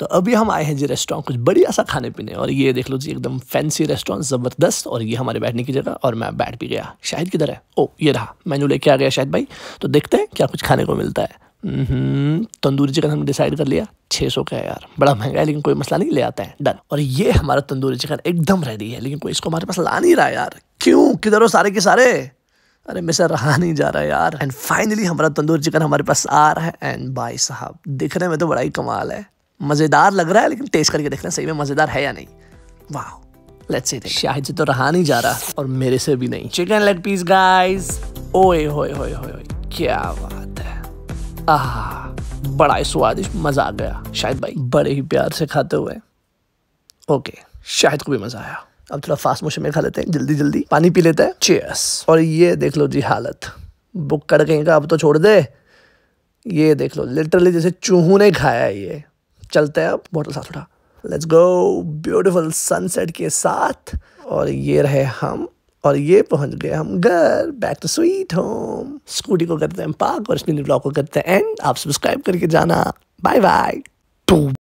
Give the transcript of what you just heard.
तो अभी हम आए हैं जी रेस्टोरेंट कुछ बढ़िया सा खाने पीने और ये देख लो जी एकदम फैंसी रेस्टोरेंट ज़बरदस्त और ये हमारे बैठने की जगह और मैं बैठ भी गया शायद किधर है ओ ये रहा मेन्यू लेके आ गया शायद भाई तो देखते हैं क्या कुछ खाने को मिलता है हम्म, तंदूरी चिकन हमने डिसाइड कर लिया 600 का है यार बड़ा महंगा है लेकिन कोई मसला नहीं ले आता है डन और ये हमारा तंदूरी चिकन एकदम रेडी है लेकिन कोई इसको हमारे पास ला नहीं रहा यार क्यों किधर हो सारे के सारे अरे मैं सर रहा नहीं जा रहा यार एंड फाइनली हमारा तंदूरी चिकन हमारे पास आ रहा है एंड भाई साहब दिखने में तो बड़ा ही कमाल है मज़ेदार लग रहा है लेकिन टेस्ट करके देखना सही में मज़ेदार है या नहीं वाह लेट्स सी शाहिद से तो रहा नहीं जा रहा और मेरे से भी नहीं चिकन लेग पीस गाइस ओए होए होए होए क्या बात है आह बड़ा ही स्वादिष्ट मज़ा आ गया शाहिद भाई बड़े ही प्यार से खाते हुए ओके शाहिद को भी मज़ा आया अब थोड़ा फास्ट मोशन में खा लेते हैं जल्दी जल्दी पानी पी लेते हैं चेयर्स और ये देख लो जी हालत बुक कर गई का अब तो छोड़ दे ये देख लो लिटरली जैसे चूहू ने खाया है ये चलते हैं अब बॉटल साथ उठा लेट्स गो ब्यूटिफुल सनसेट के साथ और ये रहे हम और ये पहुंच गए हम घर back to sweet home scooty को करते हैं पार्क और स्पिन को करते हैं एंड आप सब्सक्राइब करके जाना बाय बाय टू